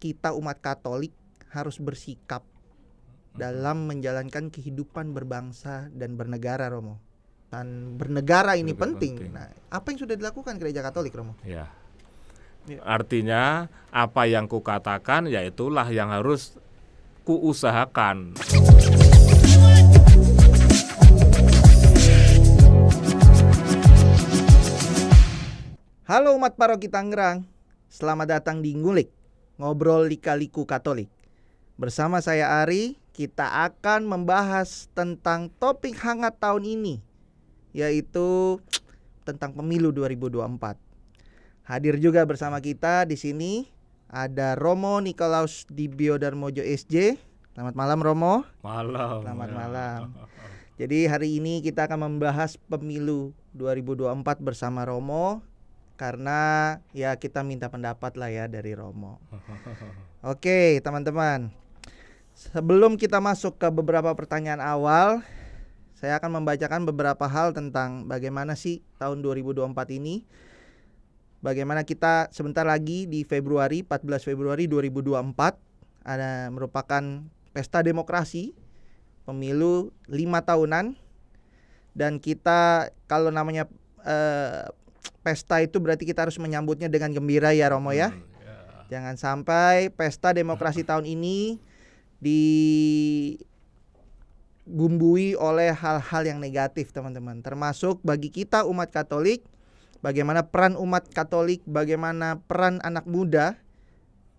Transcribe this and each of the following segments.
kita umat Katolik harus bersikap dalam menjalankan kehidupan berbangsa dan bernegara Romo. Dan bernegara ini penting. penting. Nah, apa yang sudah dilakukan Gereja Katolik Romo? Ya. Artinya apa yang kukatakan yaitulah yang harus kuusahakan. Halo umat paroki Tangerang. Selamat datang di Ngulik ngobrol lika-liku Katolik. Bersama saya Ari, kita akan membahas tentang topik hangat tahun ini, yaitu tentang pemilu 2024. Hadir juga bersama kita di sini ada Romo Nikolaus di Biodarmojo SJ. Selamat malam Romo. Malam. Selamat ya. malam. Jadi hari ini kita akan membahas pemilu 2024 bersama Romo karena ya kita minta pendapat lah ya dari Romo. Oke, okay, teman-teman. Sebelum kita masuk ke beberapa pertanyaan awal, saya akan membacakan beberapa hal tentang bagaimana sih tahun 2024 ini bagaimana kita sebentar lagi di Februari 14 Februari 2024 ada merupakan pesta demokrasi pemilu lima tahunan dan kita kalau namanya eh, pesta itu berarti kita harus menyambutnya dengan gembira ya Romo ya. Hmm, ya. Jangan sampai pesta demokrasi tahun ini bumbui oleh hal-hal yang negatif teman-teman. Termasuk bagi kita umat Katolik, bagaimana peran umat Katolik, bagaimana peran anak muda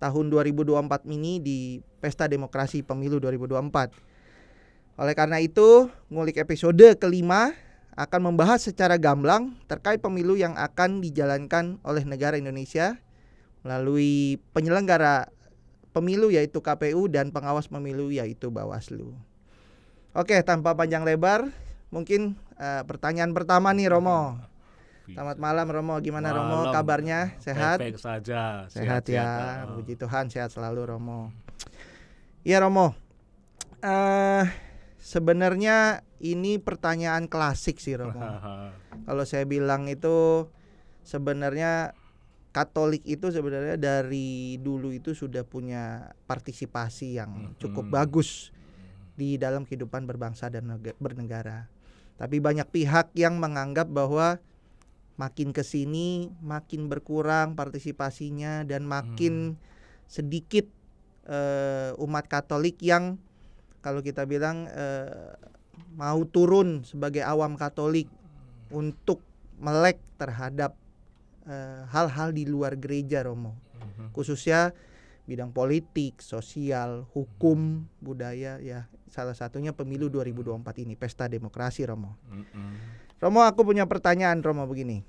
tahun 2024 ini di pesta demokrasi pemilu 2024. Oleh karena itu, ngulik episode kelima akan membahas secara gamblang terkait pemilu yang akan dijalankan oleh negara Indonesia melalui penyelenggara pemilu yaitu KPU dan pengawas pemilu yaitu Bawaslu. Oke, tanpa panjang lebar, mungkin uh, pertanyaan pertama nih Romo. Iya. Selamat malam Romo, gimana malam. Romo kabarnya? Sehat? Baik saja. Sehat, sehat ya, sehat. puji Tuhan sehat selalu Romo. Iya Romo. Uh, Sebenarnya ini pertanyaan klasik sih Romo. Kalau saya bilang itu sebenarnya Katolik itu sebenarnya dari dulu itu sudah punya partisipasi yang hmm. cukup hmm. bagus di dalam kehidupan berbangsa dan bernegara. Tapi banyak pihak yang menganggap bahwa makin ke sini makin berkurang partisipasinya dan makin hmm. sedikit uh, umat Katolik yang kalau kita bilang eh, mau turun sebagai awam Katolik untuk melek terhadap hal eh, hal-hal di luar gereja Romo, mm-hmm. khususnya bidang politik, sosial, hukum, mm-hmm. budaya, ya salah satunya pemilu 2024 ini pesta demokrasi Romo. Mm-hmm. Romo aku punya pertanyaan Romo begini,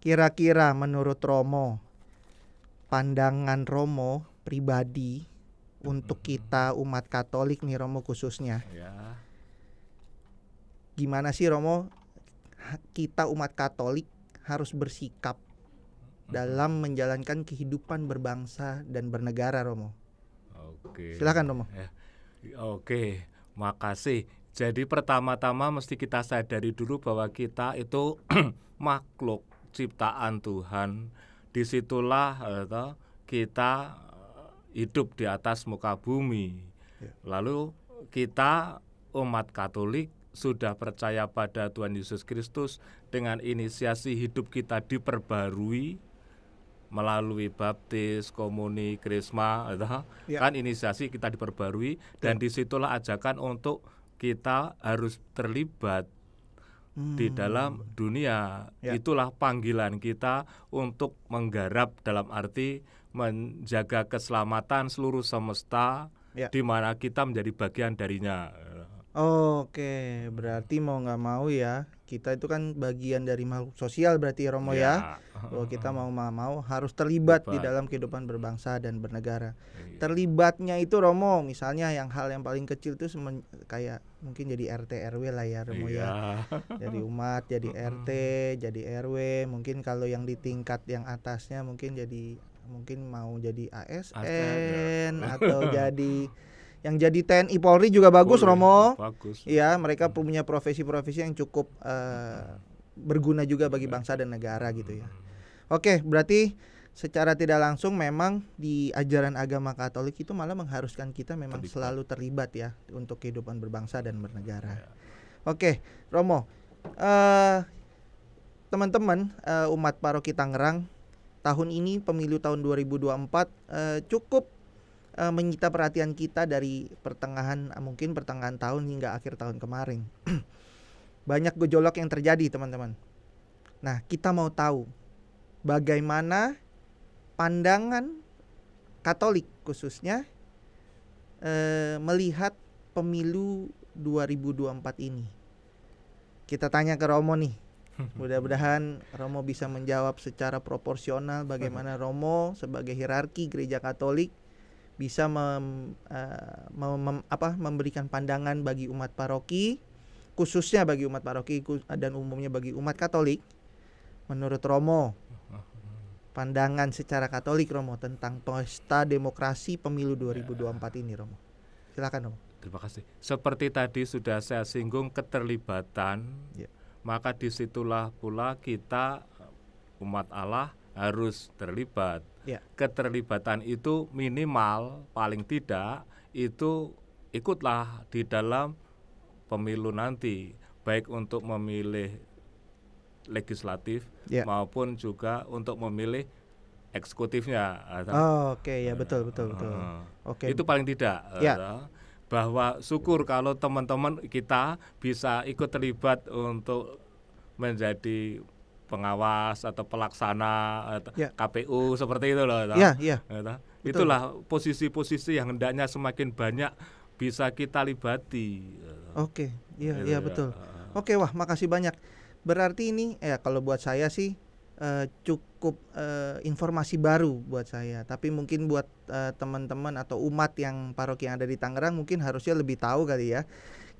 kira-kira menurut Romo pandangan Romo pribadi untuk kita umat Katolik nih Romo khususnya. Ya. Gimana sih Romo kita umat Katolik harus bersikap dalam menjalankan kehidupan berbangsa dan bernegara Romo? Oke. Silakan Romo. Ya. Oke, makasih. Jadi pertama-tama mesti kita sadari dulu bahwa kita itu makhluk ciptaan Tuhan. Disitulah eh, kita hidup di atas muka bumi. Ya. Lalu kita umat Katolik sudah percaya pada Tuhan Yesus Kristus dengan inisiasi hidup kita diperbarui melalui baptis, komuni, krisma, gitu. ya. kan inisiasi kita diperbarui ya. dan ya. disitulah ajakan untuk kita harus terlibat hmm. di dalam dunia. Ya. Itulah panggilan kita untuk menggarap dalam arti menjaga keselamatan seluruh semesta ya. di mana kita menjadi bagian darinya. Oke, berarti mau nggak mau ya kita itu kan bagian dari makhluk sosial berarti ya, Romo ya, ya. bahwa kita mau nggak mau harus terlibat, Tepat. di dalam kehidupan berbangsa dan bernegara. Ya. Terlibatnya itu Romo, misalnya yang hal yang paling kecil itu kayak mungkin jadi RT RW lah ya Romo ya, iya. jadi umat, jadi RT, jadi RW, mungkin kalau yang di tingkat yang atasnya mungkin jadi mungkin mau jadi ASN ya. atau jadi yang jadi TNI Polri juga bagus Polri, Romo. Bagus. Iya, mereka punya profesi-profesi yang cukup uh, berguna juga bagi iya. bangsa dan negara gitu ya. Hmm. Oke, berarti secara tidak langsung memang di ajaran agama Katolik itu malah mengharuskan kita memang terlibat. selalu terlibat ya untuk kehidupan berbangsa dan bernegara. Iya. Oke, Romo, uh, teman-teman uh, umat paroki Tangerang tahun ini pemilu tahun 2024 eh, cukup eh, menyita perhatian kita dari pertengahan eh, mungkin pertengahan tahun hingga akhir tahun kemarin. Banyak gejolak yang terjadi, teman-teman. Nah, kita mau tahu bagaimana pandangan Katolik khususnya eh, melihat pemilu 2024 ini. Kita tanya ke Romo nih Mudah-mudahan Romo bisa menjawab secara proporsional bagaimana Romo sebagai hierarki Gereja Katolik bisa mem, uh, mem, mem, apa, memberikan pandangan bagi umat paroki khususnya bagi umat paroki dan umumnya bagi umat Katolik menurut Romo pandangan secara Katolik Romo tentang pesta demokrasi pemilu 2024 ya. ini Romo. Silakan Romo. Terima kasih. Seperti tadi sudah saya singgung keterlibatan ya maka disitulah pula kita umat Allah harus terlibat. Ya. Keterlibatan itu minimal paling tidak itu ikutlah di dalam pemilu nanti, baik untuk memilih legislatif ya. maupun juga untuk memilih eksekutifnya. Oh, Oke okay, ya betul betul betul. Oke. Okay. Itu paling tidak. Ya. ya bahwa syukur kalau teman-teman kita bisa ikut terlibat untuk menjadi pengawas atau pelaksana atau ya. KPU seperti itu loh. Ya, ya. ya Itulah posisi-posisi yang hendaknya semakin banyak bisa kita libati. Oke, iya gitu iya ya. betul. Oke, wah makasih banyak. Berarti ini ya kalau buat saya sih uh, cukup uh, informasi baru buat saya. Tapi mungkin buat uh, teman-teman atau umat yang paroki yang ada di Tangerang mungkin harusnya lebih tahu kali ya.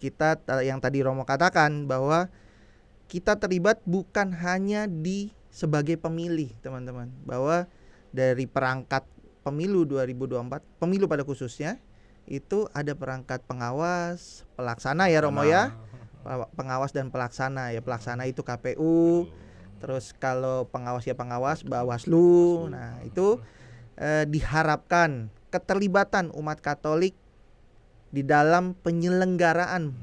Kita yang tadi Romo katakan bahwa kita terlibat bukan hanya di sebagai pemilih, teman-teman. Bahwa dari perangkat pemilu 2024, pemilu pada khususnya itu ada perangkat pengawas, pelaksana ya Romo ya. Pengawas dan pelaksana ya. Pelaksana itu KPU terus kalau pengawas ya pengawas bawaslu nah itu eh, diharapkan keterlibatan umat Katolik di dalam penyelenggaraan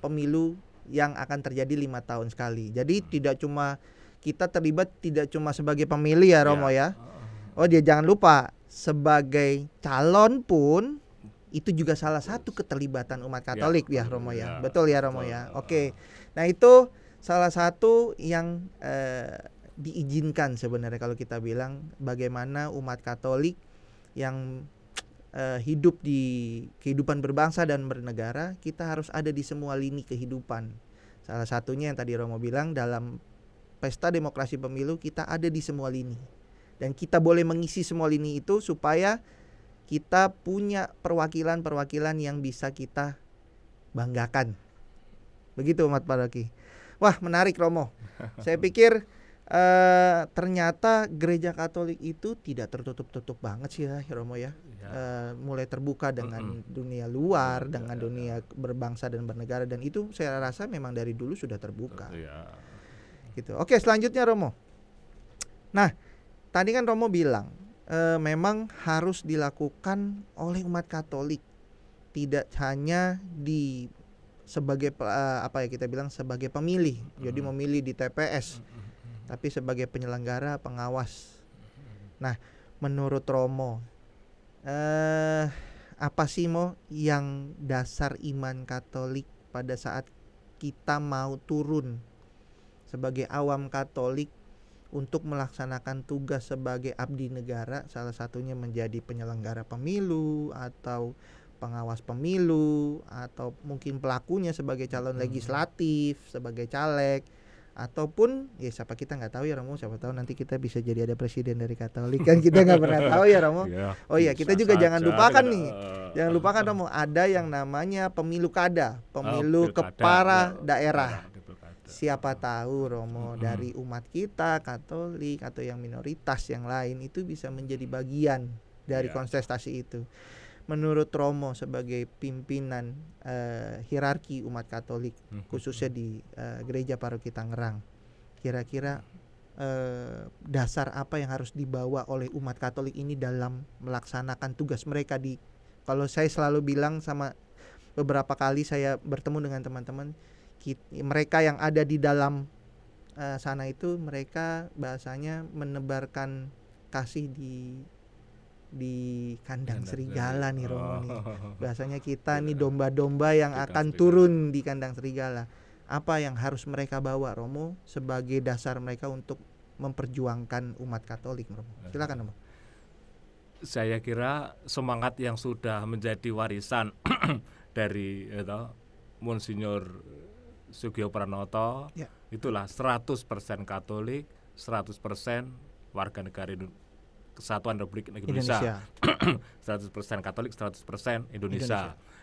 pemilu yang akan terjadi lima tahun sekali jadi hmm. tidak cuma kita terlibat tidak cuma sebagai pemilih ya Romo ya, ya. Oh, oh, oh. oh dia jangan lupa sebagai calon pun itu juga salah satu keterlibatan umat ya, Katolik ya, ya Romo ya. ya betul ya Romo ya. betul. ya oke nah itu salah satu yang eh, diizinkan sebenarnya kalau kita bilang bagaimana umat Katolik yang eh, hidup di kehidupan berbangsa dan bernegara kita harus ada di semua lini kehidupan. Salah satunya yang tadi Romo bilang dalam pesta demokrasi pemilu kita ada di semua lini dan kita boleh mengisi semua lini itu supaya kita punya perwakilan-perwakilan yang bisa kita banggakan. Begitu Umat Paroki. Wah, menarik Romo. Saya pikir Uh, ternyata gereja Katolik itu tidak tertutup-tutup banget sih ya Romo ya. ya. mulai terbuka dengan dunia luar, iya, dengan iya, dunia iya. berbangsa dan bernegara dan itu saya rasa memang dari dulu sudah terbuka. Ya. Gitu. Oke, selanjutnya Romo. Nah, tadi kan Romo bilang e, memang harus dilakukan oleh umat Katolik. Tidak hanya di sebagai uh, apa ya kita bilang sebagai pemilih jadi hmm. memilih di TPS hmm, hmm, tapi sebagai penyelenggara pengawas nah menurut Romo eh uh, apa sih mo yang dasar iman Katolik pada saat kita mau turun sebagai awam Katolik untuk melaksanakan tugas sebagai abdi negara salah satunya menjadi penyelenggara pemilu atau pengawas pemilu atau mungkin pelakunya sebagai calon hmm. legislatif sebagai caleg ataupun ya siapa kita nggak tahu ya Romo siapa tahu nanti kita bisa jadi ada presiden dari Katolik kan kita nggak pernah tahu ya Romo iya, oh iya kita juga jangan lupakan nih jangan lupakan Romo ada yang namanya pemilu kada pemilu oh, kepala daerah siapa tahu Romo dari umat kita Katolik atau yang minoritas yang lain itu bisa menjadi bagian dari ya. kontestasi itu menurut Romo sebagai pimpinan uh, hierarki umat Katolik hmm. hmm. khususnya di uh, gereja paroki Tangerang kira-kira uh, dasar apa yang harus dibawa oleh umat Katolik ini dalam melaksanakan tugas mereka di kalau saya selalu bilang sama beberapa kali saya bertemu dengan teman-teman mereka yang ada di dalam uh, sana itu mereka bahasanya menebarkan kasih di di kandang serigala nih Romo nih. Oh. Biasanya kita iya. nih domba-domba yang akan serigala. turun di kandang serigala. Apa yang harus mereka bawa Romo sebagai dasar mereka untuk memperjuangkan umat Katolik Romo? Silakan Romo. Saya kira semangat yang sudah menjadi warisan dari itu eh, Monsinyur Sugio Pranoto ya. itulah 100% Katolik, 100% warga negara Kesatuan Republik Indonesia, Indonesia. 100% Katolik 100% Indonesia, Indonesia.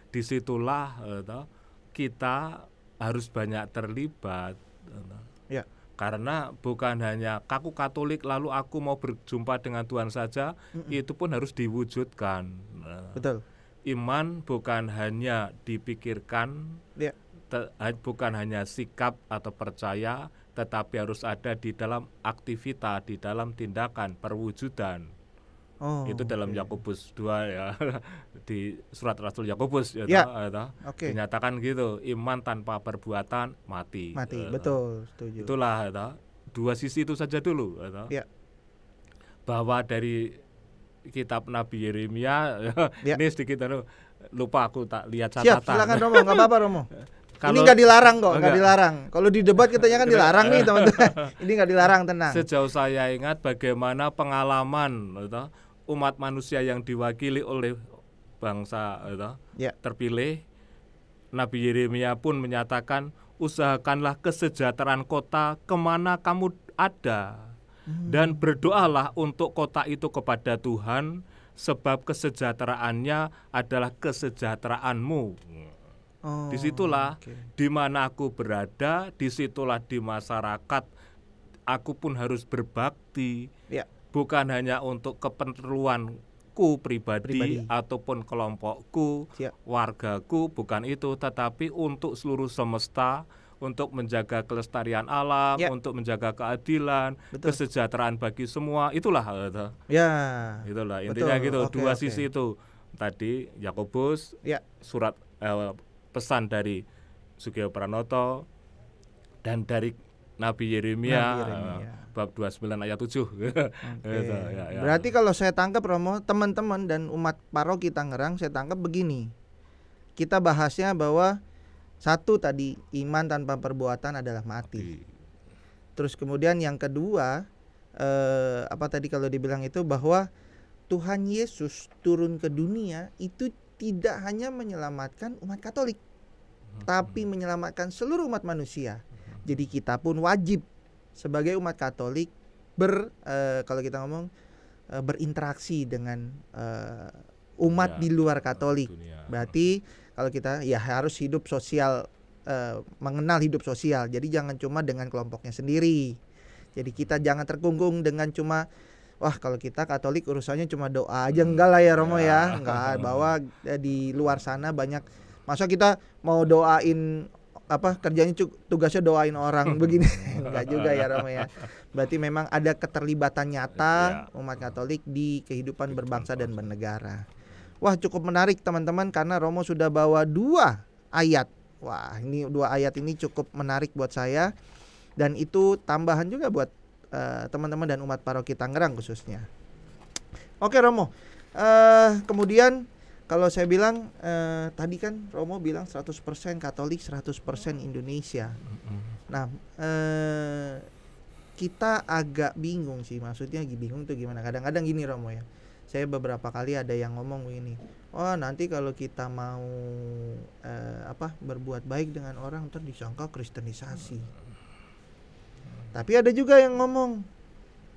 disitulah uh, kita harus banyak terlibat eh, ya. karena bukan hanya kaku Katolik lalu aku mau berjumpa dengan Tuhan saja mm -mm. itu pun harus diwujudkan nah, betul iman bukan hanya dipikirkan ya. te, bukan hanya sikap atau percaya tetapi harus ada di dalam aktivitas, di dalam tindakan, perwujudan. Oh, itu dalam okay. Yakobus 2 ya di surat Rasul Yakobus ya, ya. Toh, ya okay. dinyatakan gitu iman tanpa perbuatan mati mati ya, betul setuju itulah ya, dua sisi itu saja dulu ya, ya. bahwa dari kitab Nabi Yeremia ya. ini sedikit lupa aku tak lihat catatan ya, silakan Romo nggak apa-apa Romo Kalau, ini nggak dilarang kok, nggak dilarang. Kalau di debat katanya kan dilarang nih teman-teman. ini nggak dilarang tenang. Sejauh saya ingat bagaimana pengalaman gitu, umat manusia yang diwakili oleh bangsa gitu, ya. terpilih, Nabi Yeremia pun menyatakan usahakanlah kesejahteraan kota kemana kamu ada hmm. dan berdoalah untuk kota itu kepada Tuhan sebab kesejahteraannya adalah kesejahteraanmu. Oh, disitulah okay. di mana aku berada, disitulah di masyarakat aku pun harus berbakti. Ya. Bukan hanya untuk keperluanku pribadi, pribadi. ataupun kelompokku, ya. wargaku, bukan itu, tetapi untuk seluruh semesta untuk menjaga kelestarian alam, ya. untuk menjaga keadilan, Betul. kesejahteraan bagi semua. Itulah Ya. Itulah intinya gitu, okay, dua okay. sisi itu. Tadi Yakobus ya. surat eh, pesan dari Sugio Pranoto dan dari Nabi Yeremia, eh, bab 29 ayat 7. Gitu. okay. Ya, ya, ya. Berarti kalau saya tangkap Romo, teman-teman dan umat paroki Tangerang saya tangkap begini. Kita bahasnya bahwa satu tadi iman tanpa perbuatan adalah mati. mati. Terus kemudian yang kedua eh, apa tadi kalau dibilang itu bahwa Tuhan Yesus turun ke dunia itu tidak hanya menyelamatkan umat Katolik, hmm. tapi menyelamatkan seluruh umat manusia. Hmm. Jadi kita pun wajib sebagai umat Katolik ber uh, kalau kita ngomong uh, berinteraksi dengan uh, umat dunia, di luar Katolik. Dunia. Berarti kalau kita ya harus hidup sosial uh, mengenal hidup sosial. Jadi jangan cuma dengan kelompoknya sendiri. Jadi kita jangan terkungkung dengan cuma wah kalau kita Katolik urusannya cuma doa aja hmm. enggak lah ya Romo ya, ya. enggak bahwa eh, di luar sana banyak masa kita mau doain apa kerjanya tugasnya doain orang hmm. begini enggak juga ya Romo ya berarti memang ada keterlibatan nyata ya. umat Katolik di kehidupan berbangsa dan bernegara wah cukup menarik teman-teman karena Romo sudah bawa dua ayat wah ini dua ayat ini cukup menarik buat saya dan itu tambahan juga buat Eh, teman-teman dan umat paroki Tangerang khususnya. Oke Romo, uh, kemudian kalau saya bilang uh, tadi kan Romo bilang 100% Katolik, 100% Indonesia. Nah, uh, kita agak bingung sih, maksudnya bingung tuh gimana? Kadang-kadang gini Romo ya, saya beberapa kali ada yang ngomong ini, oh nanti kalau kita mau uh, apa berbuat baik dengan orang terus kristenisasi tapi ada juga yang ngomong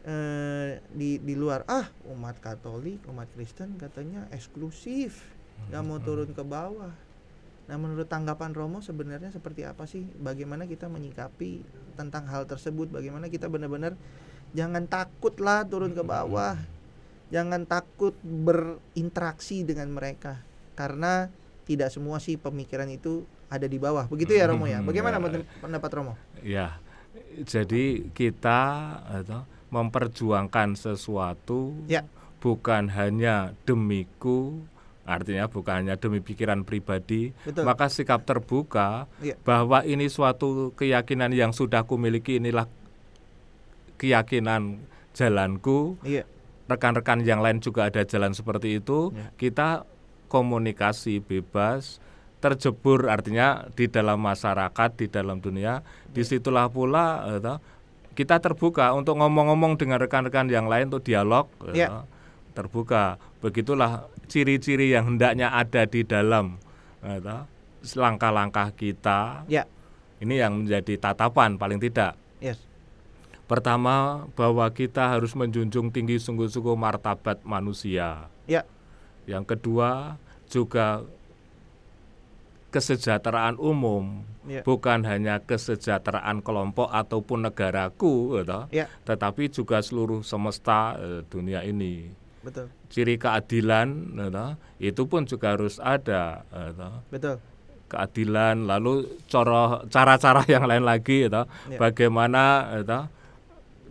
eh, di di luar ah umat Katolik, umat Kristen katanya eksklusif, nggak mau hmm. turun ke bawah. Nah, menurut tanggapan Romo sebenarnya seperti apa sih? Bagaimana kita menyikapi tentang hal tersebut? Bagaimana kita benar-benar jangan takut lah turun ke bawah. Jangan takut berinteraksi dengan mereka karena tidak semua sih pemikiran itu ada di bawah. Begitu ya Romo ya. Hmm, Bagaimana ya. pendapat Romo? Ya, jadi kita atau memperjuangkan sesuatu ya. bukan hanya demiku artinya bukan hanya demi pikiran pribadi Betul. maka sikap terbuka ya. bahwa ini suatu keyakinan yang sudah miliki inilah keyakinan jalanku ya. rekan-rekan yang lain juga ada jalan seperti itu ya. kita komunikasi bebas terjebur artinya di dalam masyarakat di dalam dunia iya. disitulah pula gitu, kita terbuka untuk ngomong-ngomong dengan rekan-rekan yang lain untuk dialog gitu, yeah. Iya. terbuka begitulah ciri-ciri yang hendaknya ada di dalam eh, langkah-langkah kita yeah. ini yang menjadi tatapan paling tidak yes. pertama bahwa kita harus menjunjung tinggi sungguh-sungguh martabat manusia yeah. yang kedua juga kesejahteraan umum, yeah. bukan hanya kesejahteraan kelompok ataupun negaraku, gitu, ya yeah. Iya. tetapi juga seluruh semesta uh, dunia ini. Betul. Ciri keadilan, gitu, itu pun juga harus ada. Gitu. Betul. Keadilan, lalu cara-cara yang lain lagi, gitu, yeah. Iya. bagaimana gitu,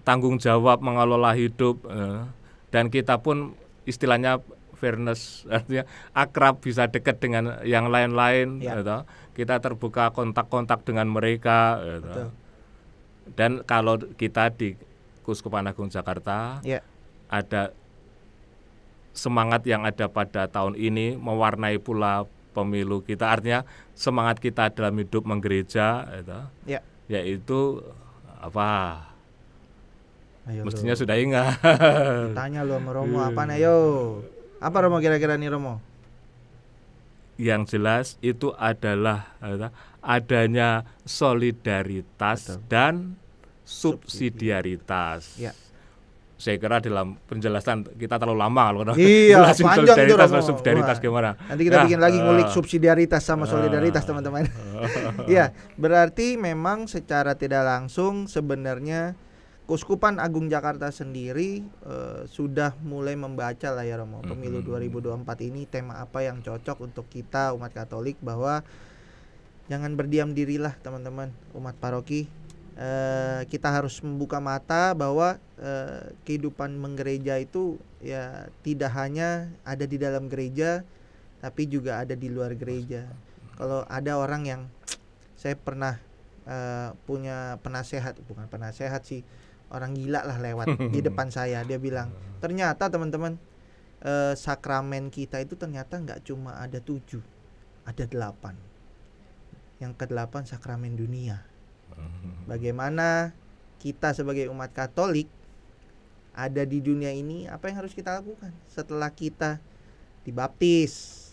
tanggung jawab mengelola hidup, gitu, dan kita pun istilahnya fairness artinya akrab bisa dekat dengan yang lain-lain ya. gitu. kita terbuka kontak-kontak dengan mereka gitu. dan kalau kita di Kuskupan Agung Jakarta ya. ada semangat yang ada pada tahun ini mewarnai pula pemilu kita artinya semangat kita dalam hidup menggereja gitu, ya. yaitu apa Ayo mestinya lo. sudah ingat. Tanya lo apa nih yo? Apa Romo kira-kira nih Romo? Yang jelas itu adalah adanya solidaritas Betul. dan subsidiaritas. Ya. Saya kira dalam penjelasan kita terlalu lama kalau iya, solidaritas itu solidaritas Wah. gimana. Nanti kita ya. bikin lagi ngulik uh, subsidiaritas sama solidaritas ah. teman-teman. Uh, uh, ya, berarti memang secara tidak langsung sebenarnya Kuskupan Agung Jakarta sendiri uh, sudah mulai membaca lah ya Romo pemilu mm-hmm. 2024 ini tema apa yang cocok untuk kita umat Katolik bahwa jangan berdiam dirilah teman-teman umat paroki uh, kita harus membuka mata bahwa uh, kehidupan menggereja itu ya tidak hanya ada di dalam gereja tapi juga ada di luar gereja kalau ada orang yang saya pernah uh, punya penasehat bukan penasehat sih orang gila lah lewat di depan saya dia bilang ternyata teman-teman eh, sakramen kita itu ternyata nggak cuma ada tujuh ada delapan yang kedelapan sakramen dunia hmm. bagaimana kita sebagai umat Katolik ada di dunia ini apa yang harus kita lakukan setelah kita dibaptis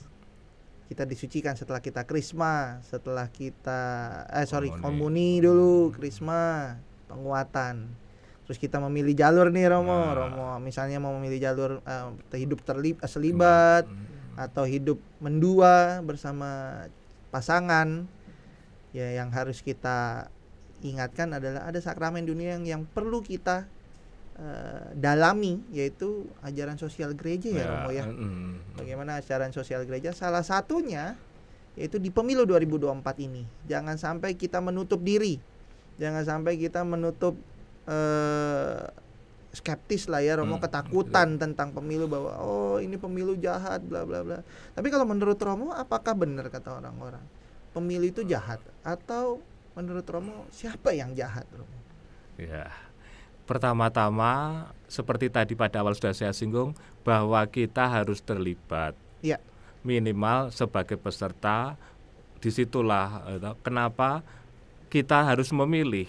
kita disucikan setelah kita krisma, setelah kita eh sorry komuni dulu krisma penguatan terus kita memilih jalur nih Romo nah. Romo misalnya mau memilih jalur uh, hidup terlib eh, selibat hmm. atau hidup mendua bersama pasangan ya yang harus kita ingatkan adalah ada sakramen dunia yang yang perlu kita uh, dalami yaitu ajaran sosial gereja ya, ya Romo ya hmm. bagaimana ajaran sosial gereja salah satunya yaitu di pemilu 2024 ini jangan sampai kita menutup diri jangan sampai kita menutup Eh, skeptis lah ya Romo hmm. ketakutan hmm. tentang pemilu bahwa oh ini pemilu jahat bla bla bla. Tapi kalau menurut Romo apakah benar kata orang-orang? Pemilu itu jahat atau menurut Romo siapa yang jahat Romo? Ya. Pertama-tama seperti tadi pada awal sudah saya singgung bahwa kita harus terlibat. Ya. Minimal sebagai peserta disitulah eh, kenapa kita harus memilih.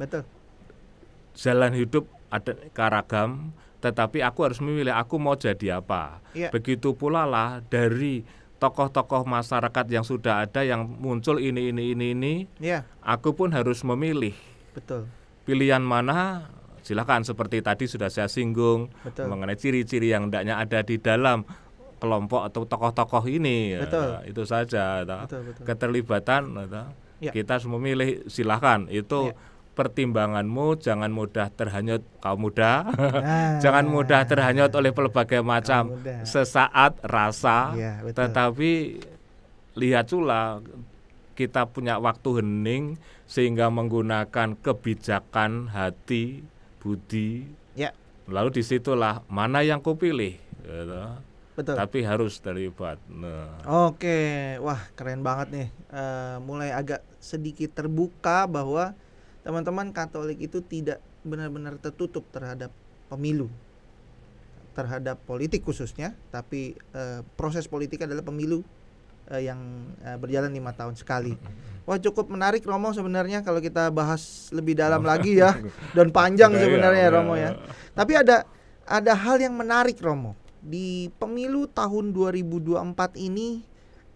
Betul jalan hidup ada karagam, tetapi aku harus memilih aku mau jadi apa. Ya. Begitu pula lah dari tokoh-tokoh masyarakat yang sudah ada yang muncul ini ini ini ini, ya. aku pun harus memilih. Betul. Pilihan mana? Silakan seperti tadi sudah saya singgung Betul. mengenai ciri-ciri yang hendaknya ada di dalam kelompok atau tokoh-tokoh ini. Ya, itu saja. Betul, betul. Keterlibatan. Ya. Kita harus memilih. Silakan. Itu. Ya pertimbanganmu jangan mudah terhanyut kaum muda nah, jangan mudah terhanyut oleh pelbagai macam sesaat rasa ya, tetapi lihat pula kita punya waktu hening sehingga menggunakan kebijakan hati budi ya. lalu disitulah mana yang kupilih gitu. Betul. Tapi harus terlibat. Nah. Oke, wah keren banget nih. Uh, mulai agak sedikit terbuka bahwa teman-teman Katolik itu tidak benar-benar tertutup terhadap pemilu terhadap politik khususnya tapi e, proses politik adalah pemilu e, yang e, berjalan lima tahun sekali wah cukup menarik Romo sebenarnya kalau kita bahas lebih dalam oh. lagi ya dan panjang iya, sebenarnya iya. Romo ya tapi ada ada hal yang menarik Romo di pemilu tahun 2024 ini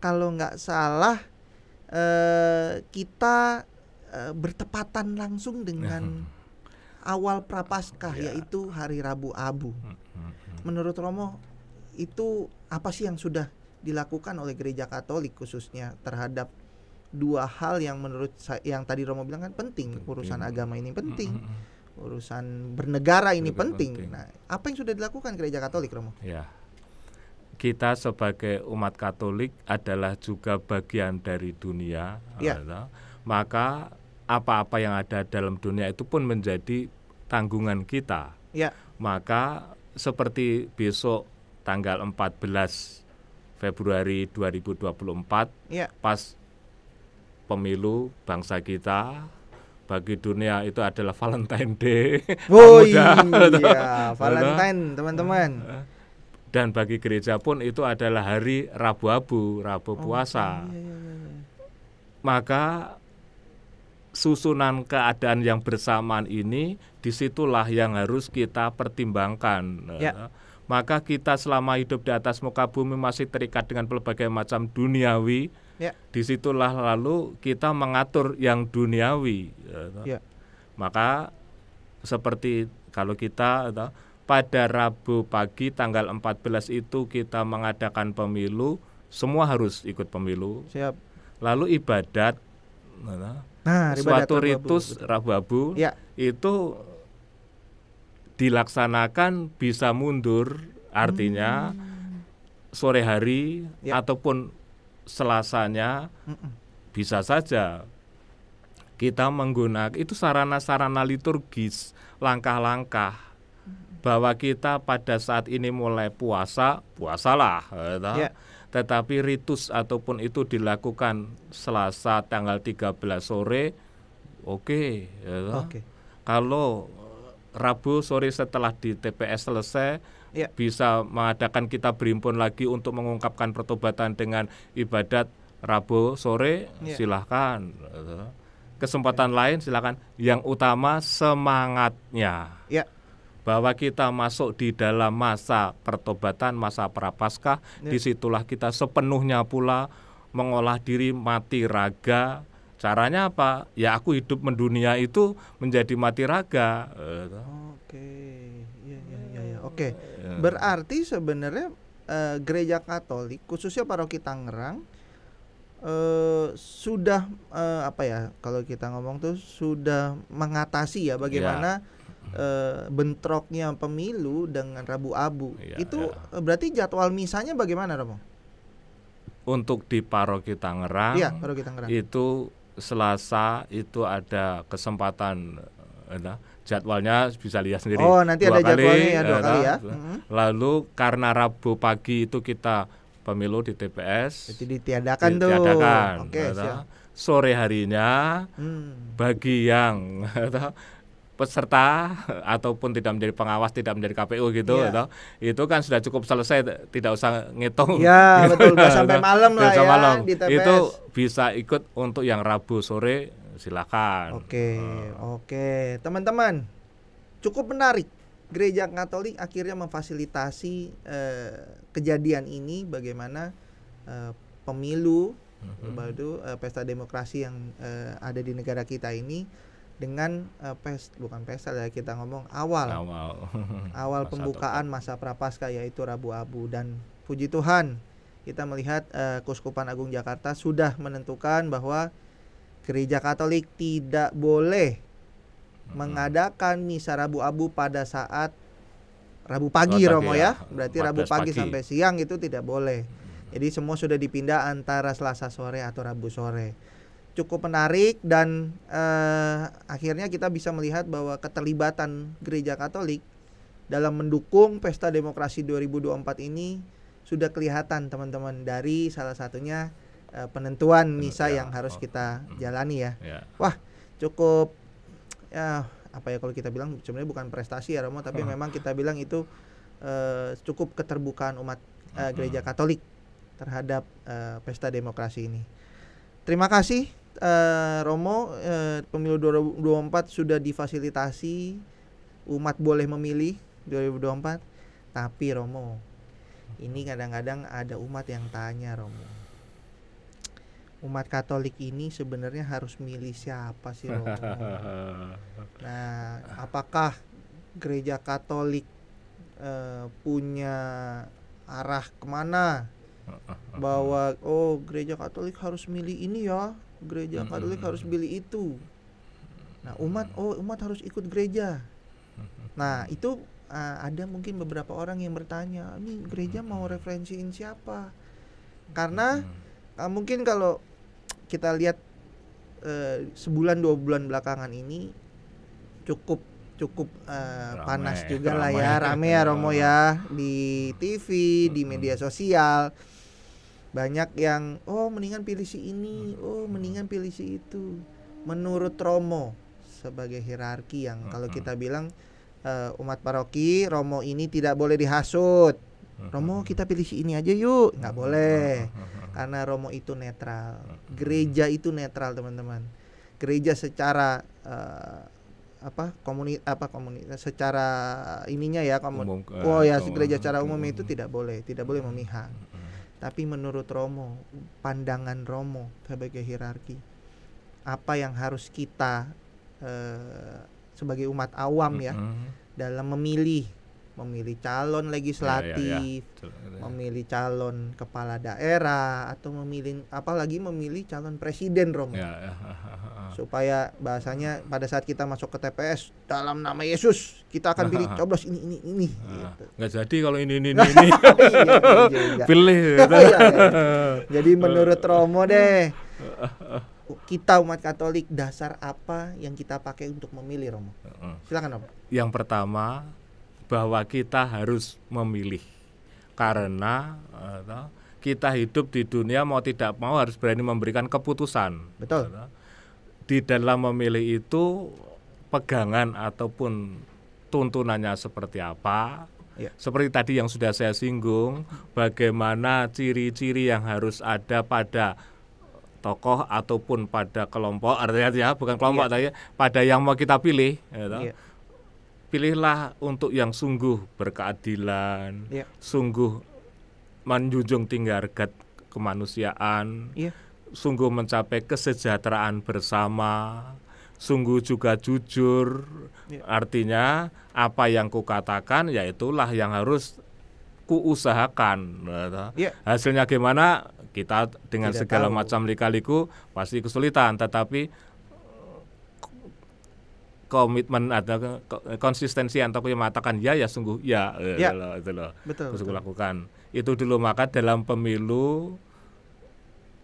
kalau nggak salah kita Eh, bertepatan langsung dengan hmm, hmm, hmm. awal Prapaskah ya. yaitu hari Rabu Abu. Menurut Romo itu apa sih yang sudah dilakukan oleh gereja Katolik khususnya terhadap dua hal yang menurut saya yang tadi Romo bilang kan penting, penting. urusan agama ini penting. Urusan bernegara ini penting. penting. Nah, apa yang sudah dilakukan gereja Katolik Romo? Ya. Kita sebagai umat Katolik adalah juga bagian dari dunia, ya maka apa-apa yang ada dalam dunia itu pun menjadi tanggungan kita. Ya. Maka seperti besok tanggal 14 Februari 2024 ya. pas pemilu bangsa kita bagi dunia itu adalah Valentine Day. Oh iya, Valentine teman-teman. Dan bagi gereja pun itu adalah hari Rabu Abu, Rabu oh, puasa. Iya, iya, iya. iya. Maka susunan keadaan yang bersamaan ini disitulah yang harus kita pertimbangkan. Ya. Maka kita selama hidup di atas muka bumi masih terikat dengan berbagai macam duniawi. Ya. Disitulah lalu kita mengatur yang duniawi. Ya. Maka seperti kalau kita ya, pada Rabu pagi tanggal 14 itu kita mengadakan pemilu, semua harus ikut pemilu. Siap. Lalu ibadat ya, Nah, suatu ritus Rabu Abu ya. itu dilaksanakan bisa mundur artinya hmm. sore hari ya. ataupun selasanya hmm. bisa saja kita menggunakan itu sarana-sarana liturgis langkah-langkah bahwa kita pada saat ini mulai puasa puasalah eh, ya tetapi ritus ataupun itu dilakukan Selasa tanggal 13 sore oke okay, ya. okay. kalau eh, Rabu sore setelah di TPS selesai ya. bisa mengadakan kita berimpun lagi untuk mengungkapkan pertobatan dengan ibadat Rabu sore ya. silahkan ya kesempatan ya. lain silahkan yang utama semangatnya ya bahwa kita masuk di dalam masa pertobatan, masa prapaskah, ya. disitulah kita sepenuhnya pula mengolah diri mati raga. Caranya apa? Ya aku hidup mendunia itu menjadi mati raga. Oke, ya, ya, ya, ya. oke. Ya. Berarti sebenarnya e, gereja Katolik, khususnya paroki Tangerang, e, sudah e, apa ya? Kalau kita ngomong tuh sudah mengatasi ya bagaimana. Ya Eh, bentroknya pemilu dengan rabu-abu ya, itu ya. berarti jadwal misanya bagaimana Romo? Untuk di Paroki Tangerang, ya, Paroki Tangerang itu Selasa itu ada kesempatan eh, ada nah, jadwalnya bisa lihat sendiri. Oh, nanti dua ada kali, jadwalnya ya dua kali nah. ya. Nah, mm-hmm. Lalu karena Rabu pagi itu kita pemilu di TPS. Jadi ditiadakan, ditiadakan tuh. Ditiadakan. Oke, okay, Sore harinya hmm. bagi yang peserta ataupun tidak menjadi pengawas, tidak menjadi KPU gitu, yeah. Atau, itu kan sudah cukup selesai, tidak usah ngitung. Ya betul, sampai malam lah ya. Malam. Di TPS. Itu bisa ikut untuk yang Rabu sore, silakan. Oke, okay, uh. oke, okay. teman-teman, cukup menarik. Gereja Katolik akhirnya memfasilitasi uh, kejadian ini, bagaimana uh, pemilu, mm -hmm. baru uh, eh, pesta demokrasi yang uh, ada di negara kita ini dengan uh, pes bukan pesta ya kita ngomong awal awal, awal masa pembukaan masa prapaskah yaitu Rabu Abu dan puji Tuhan kita melihat uh, Kuskupan Agung Jakarta sudah menentukan bahwa gereja Katolik tidak boleh hmm. mengadakan misa Rabu Abu pada saat Rabu pagi oh, Romo ya, ya. berarti Rabu pagi, pagi sampai siang itu tidak boleh. Jadi semua sudah dipindah antara Selasa sore atau Rabu sore cukup menarik dan uh, akhirnya kita bisa melihat bahwa keterlibatan gereja Katolik dalam mendukung pesta demokrasi 2024 ini sudah kelihatan teman-teman dari salah satunya uh, penentuan misa ya. yang harus oh. kita hmm. jalani ya. ya. Wah, cukup ya apa ya kalau kita bilang sebenarnya bukan prestasi ya Romo tapi hmm. memang kita bilang itu uh, cukup keterbukaan umat uh, gereja hmm. Katolik terhadap uh, pesta demokrasi ini. Terima kasih uh, Romo uh, pemilu 2024 sudah difasilitasi umat boleh memilih 2024 tapi Romo ini kadang-kadang ada umat yang tanya Romo umat Katolik ini sebenarnya harus milih siapa sih Romo nah apakah gereja Katolik uh, punya arah kemana bahwa oh gereja Katolik harus milih ini ya gereja hmm. Katolik harus beli itu nah umat oh umat harus ikut gereja nah itu uh, ada mungkin beberapa orang yang bertanya ini gereja mau referensiin siapa karena uh, mungkin kalau kita lihat uh, sebulan dua bulan belakangan ini cukup cukup uh, eh, rame, panas juga lah ya rame ya Romo ya di TV di media sosial banyak yang oh mendingan pilih si ini hmm. oh hmm. mendingan pilih si itu menurut Romo sebagai hierarki yang hmm, kalau kita bilang uh, umat paroki Romo ini tidak boleh dihasut Romo kita pilih si ini aja yuk nggak boleh karena Romo itu netral gereja itu netral teman-teman gereja secara uh, apa komuni apa komunitas secara ininya ya komun eh, oh ya gereja secara umum itu tidak boleh tidak boleh memihak tapi menurut Romo, pandangan Romo sebagai hierarki, apa yang harus kita eh, sebagai umat awam mm -hmm. ya dalam memilih memilih calon legislatif, ya, ya, ya. memilih calon kepala daerah atau memilih apalagi memilih calon presiden Romo, Ya, ya. Supaya bahasanya pada saat kita masuk ke TPS dalam nama Yesus kita akan pilih coblos ini ini ini. Ah, gitu. Nggak jadi kalau ini ini ini. ini. iya, iya, iya, iya. pilih. Oh, gitu. ya, ya. Jadi menurut Romo deh kita umat Katolik dasar apa yang kita pakai untuk memilih Romo? Silakan Romo. Yang pertama bahwa kita harus memilih karena uh, kita hidup di dunia mau tidak mau harus berani memberikan keputusan. Betul. Uh, di dalam memilih itu pegangan ataupun tuntunannya seperti apa? Ya. Seperti tadi yang sudah saya singgung, bagaimana ciri-ciri yang harus ada pada tokoh ataupun pada kelompok artinya ya bukan kelompok ya. tadi pada yang mau kita pilih gitu. ya, ya pilihlah untuk yang sungguh berkeadilan, ya. sungguh menjunjung tinggi harga kemanusiaan, ya. sungguh mencapai kesejahteraan bersama, sungguh juga jujur. Ya. Artinya apa yang kukatakan yaitulah yang harus kuusahakan. Gitu. Ya. Hasilnya gimana? Kita dengan Tidak segala tahu. macam likaliku pasti kesulitan, tetapi komitmen atau konsistensi atau yang mengatakan ya ya sungguh ya, eh, ya. Itu loh, itu loh. Betul, sungguh lakukan. Itu dulu maka dalam pemilu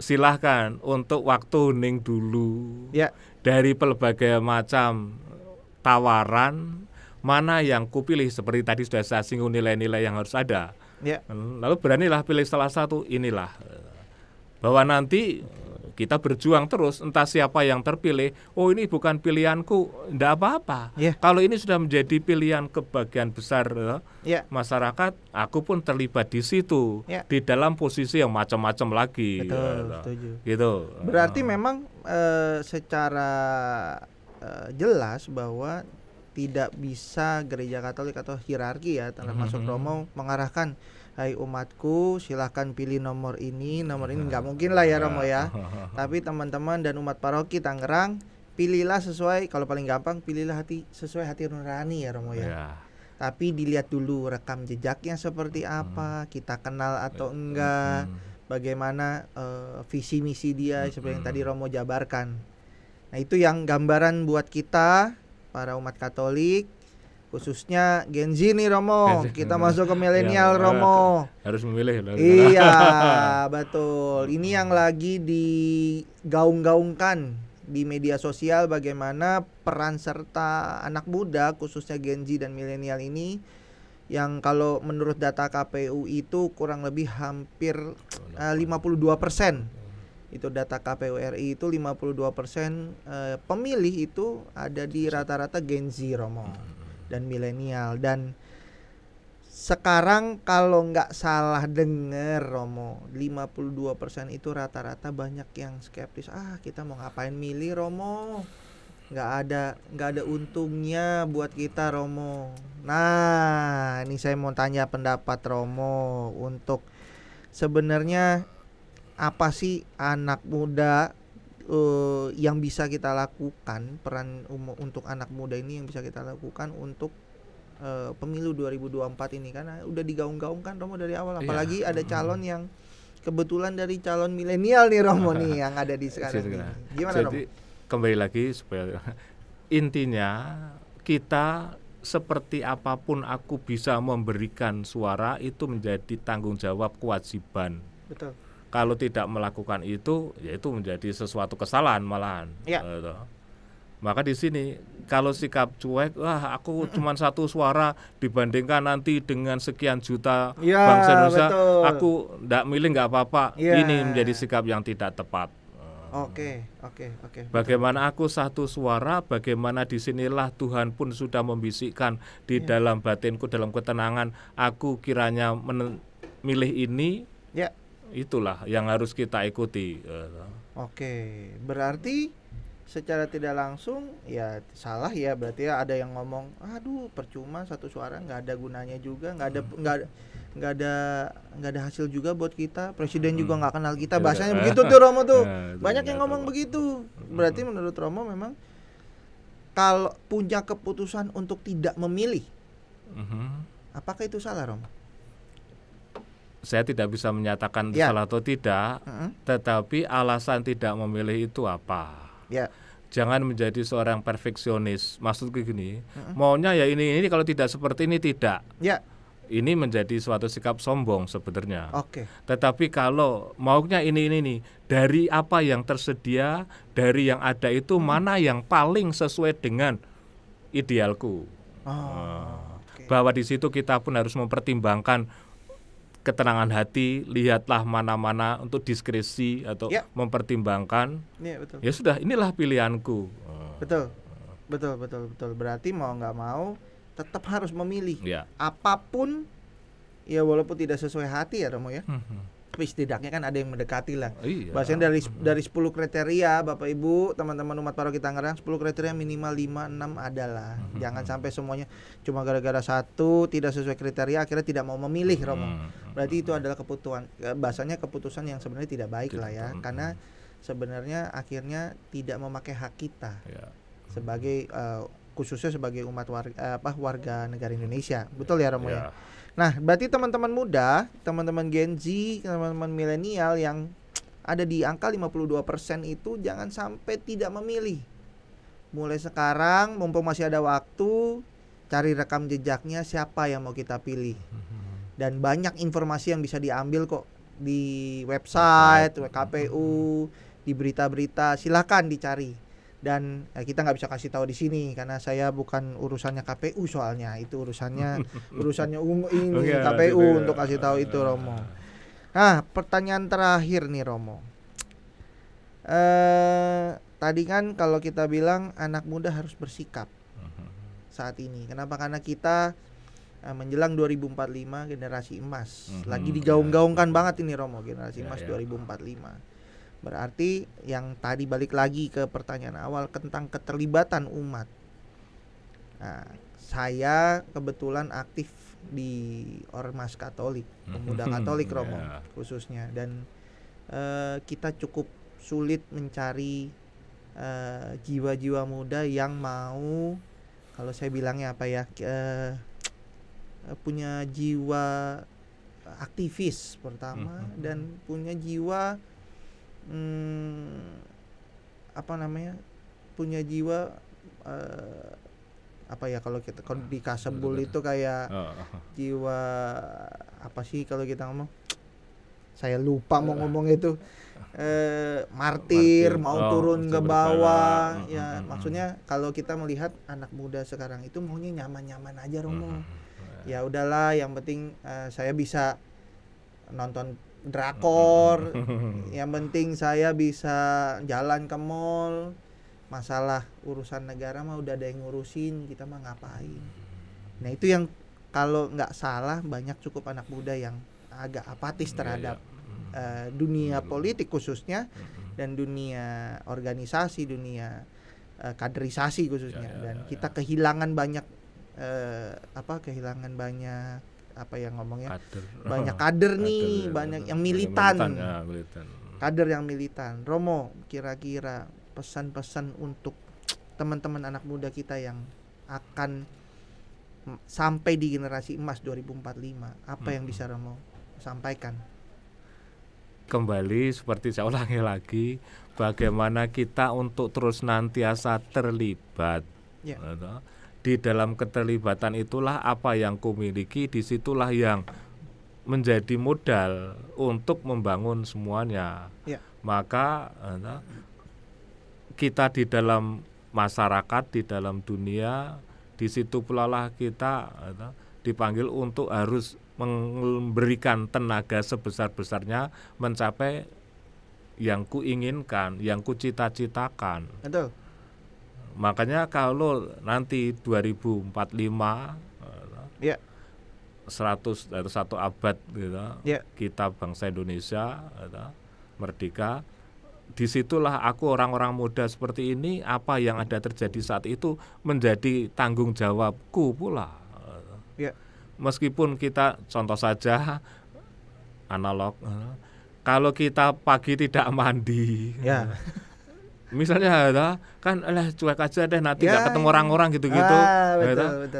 silahkan untuk waktu hening dulu. Ya. Dari pelbagai macam tawaran mana yang kupilih seperti tadi sudah saya singgung nilai-nilai yang harus ada. Ya. Hmm, lalu beranilah pilih salah satu inilah eh, bahwa nanti kita berjuang terus entah siapa yang terpilih oh ini bukan pilihanku tidak apa-apa yeah. kalau ini sudah menjadi pilihan kebagian besar yeah. Iya. masyarakat aku pun terlibat di situ yeah. di dalam posisi yang macam-macam lagi Betul, gitu. setuju. gitu berarti uh. memang e, secara e, jelas bahwa tidak bisa gereja Katolik atau hierarki ya termasuk mm -hmm. Romo mengarahkan Hai umatku, silahkan pilih nomor ini. Nomor ini nggak mungkin lah ya Romo ya. Tapi teman-teman dan umat paroki Tangerang, pilihlah sesuai kalau paling gampang pilihlah hati sesuai hati nurani ya Romo ya. Iya. Tapi dilihat dulu rekam jejaknya seperti apa, hmm. kita kenal atau hmm. enggak, bagaimana uh, visi misi dia seperti yang tadi hmm. Romo jabarkan. Nah, itu yang gambaran buat kita para umat Katolik khususnya Gen Z nih Romo. Kita masuk ke milenial ya, Romo. Harus memilih. Iya, betul. Ini yang lagi digaung-gaungkan di media sosial bagaimana peran serta anak muda khususnya Gen Z dan milenial ini yang kalau menurut data KPU itu kurang lebih hampir eh, uh, 52 persen itu data KPU RI itu 52 persen uh, pemilih itu ada di rata-rata Gen Z Romo dan milenial dan sekarang kalau nggak salah denger Romo 52% itu rata-rata banyak yang skeptis ah kita mau ngapain milih Romo nggak ada nggak ada untungnya buat kita Romo nah ini saya mau tanya pendapat Romo untuk sebenarnya apa sih anak muda uh, yang bisa kita lakukan peran um, untuk anak muda ini yang bisa kita lakukan untuk uh, pemilu 2024 ini karena udah digaung-gaungkan Romo dari awal iya. apalagi yeah. ada calon yang kebetulan dari calon milenial nih Romo nih yang ada di sekarang ini. Gimana Jadi, Romo? kembali lagi supaya intinya kita seperti apapun aku bisa memberikan suara itu menjadi tanggung jawab kewajiban. Betul kalau tidak melakukan itu yaitu menjadi sesuatu kesalahan malahan ya. gitu. maka di sini kalau sikap cuek wah aku cuma satu suara dibandingkan nanti dengan sekian juta ya, bangsa Indonesia betul. aku tidak milih nggak apa-apa ya. ini menjadi sikap yang tidak tepat eh. Oke, oke, oke. bagaimana betul. aku satu suara, bagaimana disinilah Tuhan pun sudah membisikkan di yeah. dalam batinku, dalam ketenangan, aku kiranya milih ini, ya itulah yang harus kita ikuti. Eh. Oke, berarti secara tidak langsung ya salah ya berarti ya ada yang ngomong aduh percuma satu suara nggak ada gunanya juga nggak ada hmm. nggak hmm. nggak ada nggak ada hasil juga buat kita presiden hmm. juga nggak kenal kita iya. bahasanya begitu tuh Romo tuh ya, banyak yang ngomong tahu. begitu hmm. berarti menurut Romo memang kalau punya keputusan untuk tidak memilih hmm. apakah itu salah Romo saya tidak bisa menyatakan ya. salah atau tidak, uh -huh. tetapi alasan tidak memilih itu apa? Ya. Jangan menjadi seorang perfeksionis. Maksudku gini, uh -huh. maunya ya ini ini kalau tidak seperti ini tidak. Ya. Ini menjadi suatu sikap sombong sebenarnya. Oke. Okay. Tetapi kalau maunya ini ini nih dari apa yang tersedia, dari yang ada itu hmm. mana yang paling sesuai dengan idealku. Oh, uh, Bahwa di situ kita pun harus mempertimbangkan ketenangan hati, lihatlah mana-mana untuk diskresi atau ya. mempertimbangkan. Ya, betul. ya sudah, inilah pilihanku. Betul, betul, betul, betul. Berarti mau nggak mau, tetap harus memilih. Ya. Apapun, ya walaupun tidak sesuai hati ya Romo ya. Hmm, tapi setidaknya kan ada yang mendekati lah. Oh, iya. Bahasanya dari mm-hmm. dari 10 kriteria Bapak Ibu, teman-teman umat paroki Tangerang 10 kriteria minimal 5 6 adalah. Mm -hmm. Jangan sampai semuanya cuma gara-gara satu tidak sesuai kriteria akhirnya tidak mau memilih mm -hmm. Romo. Mm-hmm. Berarti itu adalah keputusan e, bahasanya keputusan yang sebenarnya tidak baik lah ya. Karena mm-hmm. sebenarnya akhirnya tidak memakai hak kita. Yeah. Sebagai uh, khususnya sebagai umat warga apa warga negara Indonesia. Betul ya Romo yeah. ya? Iya. Nah, berarti teman-teman muda, teman-teman Gen Z, teman-teman milenial yang ada di angka 52% itu jangan sampai tidak memilih. Mulai sekarang mumpung masih ada waktu, cari rekam jejaknya siapa yang mau kita pilih. Mm-hmm. Dan banyak informasi yang bisa diambil kok di website, KPU, mm-hmm. di berita-berita, silakan dicari dan eh, kita nggak bisa kasih tahu di sini karena saya bukan urusannya KPU soalnya itu urusannya urusannya ini okay, KPU gitu. untuk kasih tahu itu ah. Romo. Nah pertanyaan terakhir nih Romo. Eh tadi kan kalau kita bilang anak muda harus bersikap mhm. saat ini. Kenapa? Karena kita eh, menjelang 2045 generasi emas. Mm -hmm, Lagi iya. digaung-gaungkan banget ini Romo generasi iya, iya. ribu emas puluh 2045 Berarti yang tadi balik lagi ke pertanyaan awal tentang keterlibatan umat. Nah, saya kebetulan aktif di ormas Katolik, pemuda hmm, Katolik ya. Romo yeah. khususnya dan uh, kita cukup sulit mencari jiwa eh, jiwa-jiwa muda yang mau kalau saya bilangnya apa ya uh, punya jiwa aktivis pertama mm -hmm. dan punya jiwa hmm, apa namanya punya jiwa uh, apa ya kalau kita kalau hmm, di kasebul itu kayak oh, oh, oh. jiwa apa sih kalau kita ngomong saya lupa mau ngomong itu eh, martir, martir mau oh, turun ke bawah berkala. Hmm, hmm, ya mm -hmm. maksudnya kalau kita melihat anak muda sekarang itu maunya nyaman-nyaman aja Romo mm -hmm. ya udahlah yang penting uh, saya bisa nonton drakor yang penting saya bisa jalan ke mall masalah urusan negara mah udah ada yang ngurusin kita mah ngapain nah itu yang kalau nggak salah banyak cukup anak muda yang agak apatis iya, terhadap ya, ya. Uh, dunia iya, iya. politik khususnya dan dunia organisasi dunia uh, kaderisasi khususnya ya, ya dan ya, kita ya. kehilangan banyak uh, apa kehilangan banyak apa yang ngomongnya kader. banyak kader nih kader, banyak yang militan. militan, ya, militan kader yang militan Romo kira-kira pesan-pesan untuk teman-teman anak muda kita yang akan sampai di generasi emas 2045 apa hmm. yang bisa Romo sampaikan kembali seperti saya ulangi lagi bagaimana kita untuk terus nantiasa terlibat yeah. Gitu di dalam keterlibatan itulah apa yang kumiliki, disitulah yang menjadi modal untuk membangun semuanya. Ya. Maka eh, kita di dalam masyarakat, di dalam dunia, di situ pula lah kita eh, dipanggil untuk harus memberikan tenaga sebesar-besarnya mencapai yang kuinginkan, yang kucita-citakan. Betul. Makanya kalau nanti 2045 eh, ya 100 atau satu abad gitu, ya. kita bangsa Indonesia gitu, merdeka disitulah aku orang-orang muda seperti ini apa yang ada terjadi saat itu menjadi tanggung jawabku pula ya. meskipun kita contoh saja analog eh, kalau kita pagi tidak mandi ya. Gitu, misalnya ada kan lah cuek aja deh nanti nggak ya, ketemu ya. orang-orang gitu-gitu ah, ya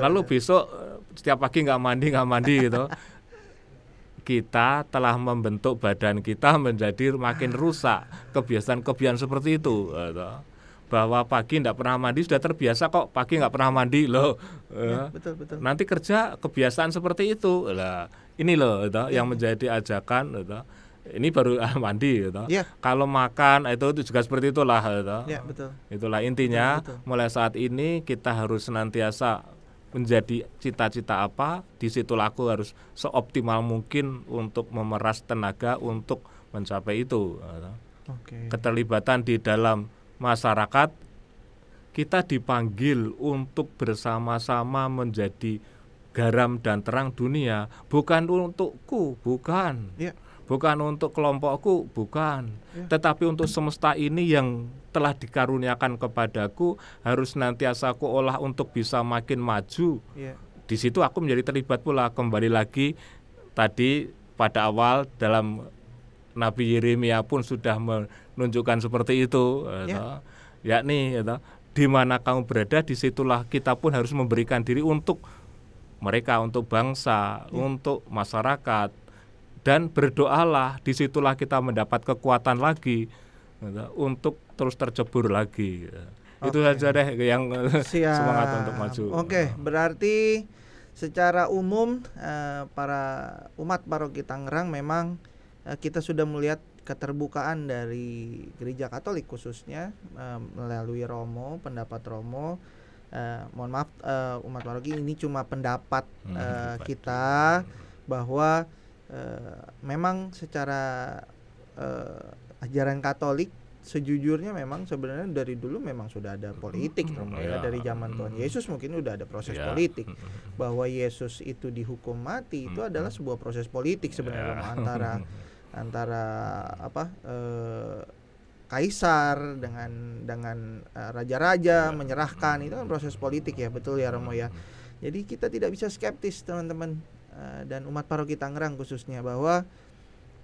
lalu betul. besok eh, setiap pagi nggak mandi nggak mandi gitu kita telah membentuk badan kita menjadi makin rusak kebiasaan-kebiasaan seperti itu gitu. bahwa pagi nggak pernah mandi sudah terbiasa kok pagi nggak pernah mandi loh ya, betul, betul. nanti kerja kebiasaan seperti itu lah ini loh gitu, ya. yang menjadi ajakan gitu ini baru ah, mandi gitu. Ya. Kalau makan ah, itu juga seperti itulah gitu. Ya, betul. Itulah intinya betul, betul. mulai saat ini kita harus senantiasa menjadi cita-cita apa, di situ aku harus seoptimal mungkin untuk memeras tenaga untuk mencapai itu. Gitu. Okay. Keterlibatan di dalam masyarakat kita dipanggil untuk bersama-sama menjadi garam dan terang dunia bukan untukku bukan ya bukan untuk kelompokku, bukan, ya. tetapi untuk semesta ini yang telah dikaruniakan kepadaku harus nanti aku olah untuk bisa makin maju. Ya. Di situ aku menjadi terlibat pula kembali lagi tadi pada awal dalam Nabi Yeremia pun sudah menunjukkan seperti itu, eh, ya. yakni ya, di mana kamu berada, disitulah kita pun harus memberikan diri untuk mereka, untuk bangsa, ya. untuk masyarakat, dan berdoalah disitulah kita mendapat kekuatan lagi gitu, untuk terus tercebur lagi okay. Gitu. itu saja deh yang Siap. semangat untuk maju oke okay, berarti secara umum eh, para umat paroki Tangerang memang eh, kita sudah melihat keterbukaan dari gereja Katolik khususnya eh, melalui Romo pendapat Romo eh, mohon maaf eh, umat paroki ini cuma pendapat hmm, eh, kita bahwa Eh, memang secara uh, ajaran Katolik sejujurnya memang sebenarnya dari dulu memang sudah ada hmm, politik hmm, Romo ya. dari zaman Tuhan hmm. Yesus mungkin sudah ada proses yeah. politik bahwa Yesus itu dihukum mati itu adalah sebuah proses politik sebenarnya yeah. antara antara apa eh, kaisar dengan dengan raja-raja yeah. menyerahkan itu kan proses politik ya betul ya Romo ya jadi kita tidak bisa skeptis teman-teman Eh, dan umat paroki Tangerang khususnya bahwa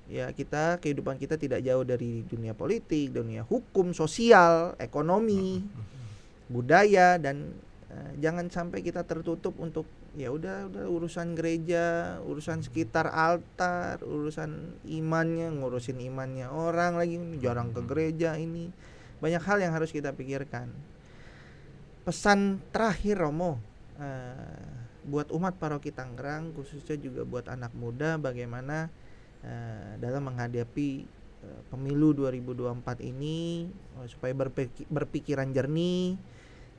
ya kita kehidupan kita tidak jauh dari dunia politik, dunia hukum, sosial, ekonomi, mm-hmm. budaya dan uh, jangan sampai kita tertutup untuk ya udah udah urusan gereja, urusan mm-hmm. sekitar altar, urusan imannya, ngurusin imannya orang lagi jarang ke mm-hmm. gereja ini. Banyak hal yang harus kita pikirkan. Pesan terakhir Romo uh, buat umat paroki Tangerang khususnya juga buat anak muda bagaimana uh, dalam menghadapi uh, pemilu 2024 ini uh, supaya berpikir, berpikiran jernih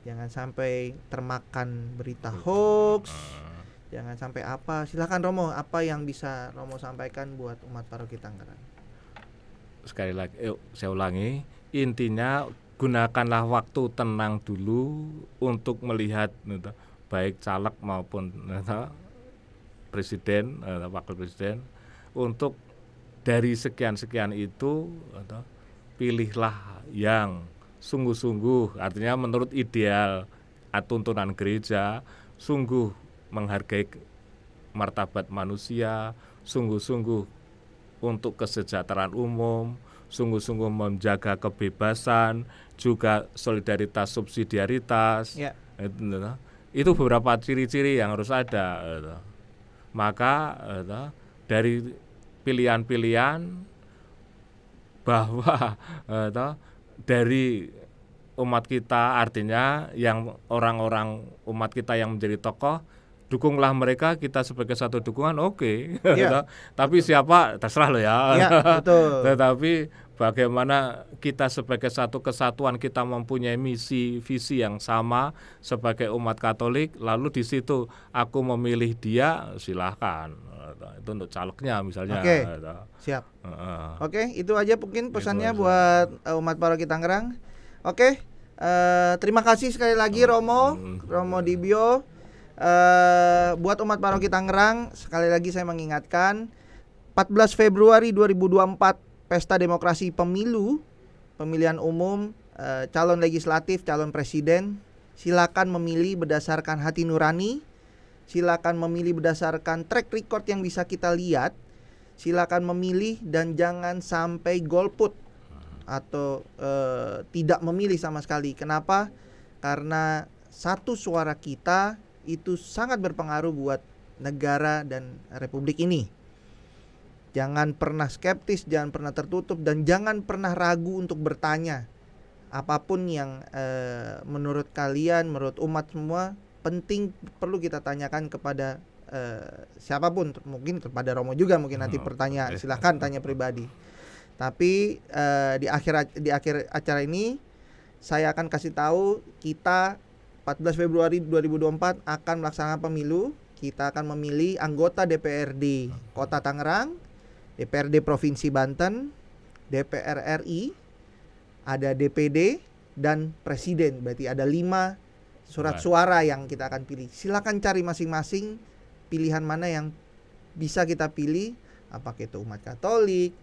jangan sampai termakan berita hoax ah. jangan sampai apa silakan Romo apa yang bisa Romo sampaikan buat umat paroki Tangerang sekali lagi yuk saya ulangi intinya gunakanlah waktu tenang dulu untuk melihat gitu baik caleg maupun uh, presiden uh, wakil presiden untuk dari sekian-sekian itu uh, pilihlah yang sungguh-sungguh artinya menurut ideal tuntunan gereja sungguh menghargai martabat manusia sungguh-sungguh untuk kesejahteraan umum sungguh-sungguh menjaga kebebasan juga solidaritas subsidiaritas ya itu beberapa ciri-ciri yang harus ada gitu. maka gitu, dari pilihan-pilihan bahwa gitu, dari umat kita artinya yang orang-orang umat kita yang menjadi tokoh dukunglah mereka kita sebagai satu dukungan oke okay. ya. Gitu. tapi siapa terserah lo ya, ya betul. tetapi bagaimana kita sebagai satu kesatuan kita mempunyai misi visi yang sama sebagai umat Katolik lalu di situ aku memilih dia silahkan itu untuk calegnya misalnya oke okay. Gitu. siap uh, oke okay, itu aja mungkin pesannya aja. buat eh, umat paroki Tangerang oke okay, uh, eh, terima kasih sekali lagi hmm. Romo hmm. Romo Dibio uh, eh, buat umat paroki Tangerang sekali lagi saya mengingatkan 14 Februari 2024 pesta demokrasi pemilu, pemilihan umum, eh, calon legislatif, calon presiden. Silakan memilih berdasarkan hati nurani. Silakan memilih berdasarkan track record yang bisa kita lihat. Silakan memilih dan jangan sampai golput atau uh, tidak memilih sama sekali. Kenapa? Karena satu suara kita itu sangat berpengaruh buat negara dan republik ini. Jangan pernah skeptis, jangan pernah tertutup, dan jangan pernah ragu untuk bertanya. Apapun yang e, menurut kalian, menurut umat semua penting perlu kita tanyakan kepada e, siapapun, mungkin kepada Romo juga mungkin nanti hmm, pertanyaan. Silahkan tanya pribadi. Tapi e, di akhir di akhir acara ini saya akan kasih tahu kita 14 Februari 2024 akan melaksanakan pemilu kita akan memilih anggota DPRD Kota Tangerang DPRD Provinsi Banten, DPR RI, ada DPD dan presiden. Berarti ada lima surat right. suara yang kita akan pilih. Silakan cari masing-masing pilihan mana yang bisa kita pilih. Apakah itu umat Katolik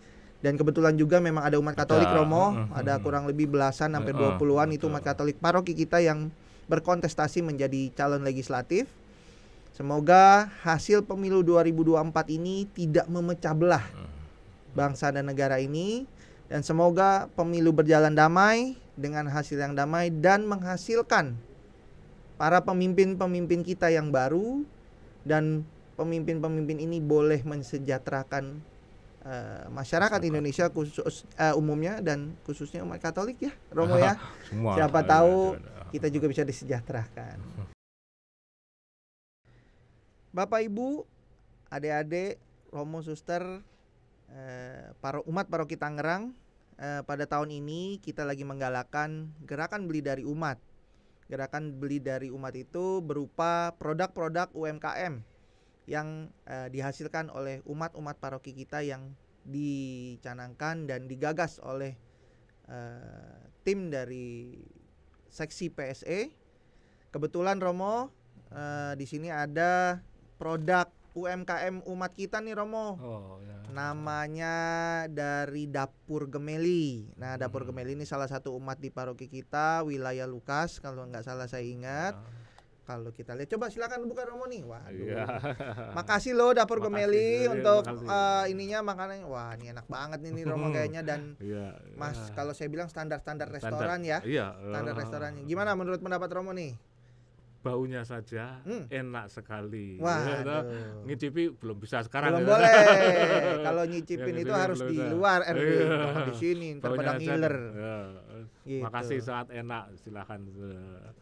dan kebetulan juga memang ada umat Katolik ada, Romo, mm-hmm. ada kurang lebih belasan sampai dua uh, puluhan itu umat Katolik paroki kita yang berkontestasi menjadi calon legislatif Semoga hasil pemilu 2024 ini tidak memecah belah bangsa dan negara ini dan semoga pemilu berjalan damai dengan hasil yang damai dan menghasilkan para pemimpin-pemimpin kita yang baru dan pemimpin-pemimpin ini boleh mensejahterakan eh, masyarakat Indonesia khusus uh, umumnya dan khususnya umat Katolik ya Romo ya siapa tahu kita juga bisa disejahterakan Bapak Ibu, adik-adik, Romo Suster, eh, para umat paroki Tangerang, eh, pada tahun ini kita lagi menggalakkan gerakan beli dari umat. Gerakan beli dari umat itu berupa produk-produk UMKM yang eh, dihasilkan oleh umat-umat paroki kita yang dicanangkan dan digagas oleh eh, tim dari seksi PSE. Kebetulan Romo eh, di sini ada produk UMKM umat kita nih Romo. Oh, ya. Namanya dari Dapur Gemeli. Nah, hmm. Dapur hmm. Gemeli ini salah satu umat di paroki kita, wilayah Lukas kalau nggak salah saya ingat. Ya. Kalau kita lihat coba silakan buka Romo nih. Waduh. Ya. Makasih loh Dapur makasih, Gemeli ya, untuk ya, uh, ininya makanan. Wah, ini enak banget nih, nih Romo kayaknya dan ya, ya. Mas kalau saya bilang standar-standar restoran ya. Iya. Standar eh. restorannya. Gimana menurut pendapat Romo nih? baunya saja hmm. enak sekali. Wah, ya, ngicipi belum bisa sekarang. Belum ya. boleh. Kalau nyicipin ya, itu harus di luar RW, eh, iya. di sini terpada ngiler. Ya. Gitu. Makasih saat enak, silakan.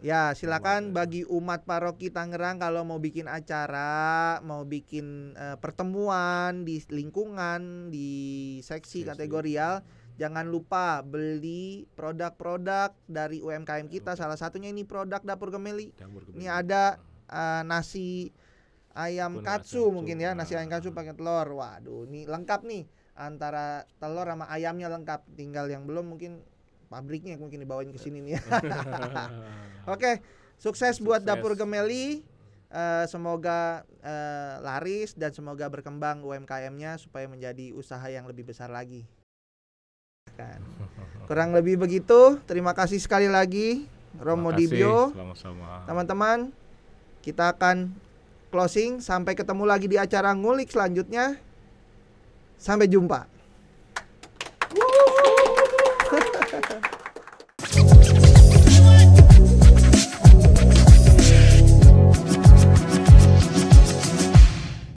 Ya, silakan bagi umat paroki Tangerang kalau mau bikin acara, mau bikin uh, pertemuan di lingkungan, di seksi, seksi. kategorial Jangan lupa beli produk-produk dari UMKM kita. Salah satunya ini produk dapur gemeli. Ini ada uh, nasi ayam Pun katsu mungkin ya, nasi ah. ayam katsu pakai telur. Waduh, ini lengkap nih antara telur sama ayamnya lengkap. Tinggal yang belum mungkin pabriknya mungkin dibawain ke sini nih. Ya. Oke, sukses, sukses buat dapur gemeli. Uh, eh, semoga uh, laris dan semoga berkembang UMKM-nya supaya menjadi usaha yang lebih besar lagi silahkan. Kurang lebih begitu. Terima kasih sekali lagi Romo Dibio. Teman-teman, kita akan closing sampai ketemu lagi di acara ngulik selanjutnya. Sampai jumpa.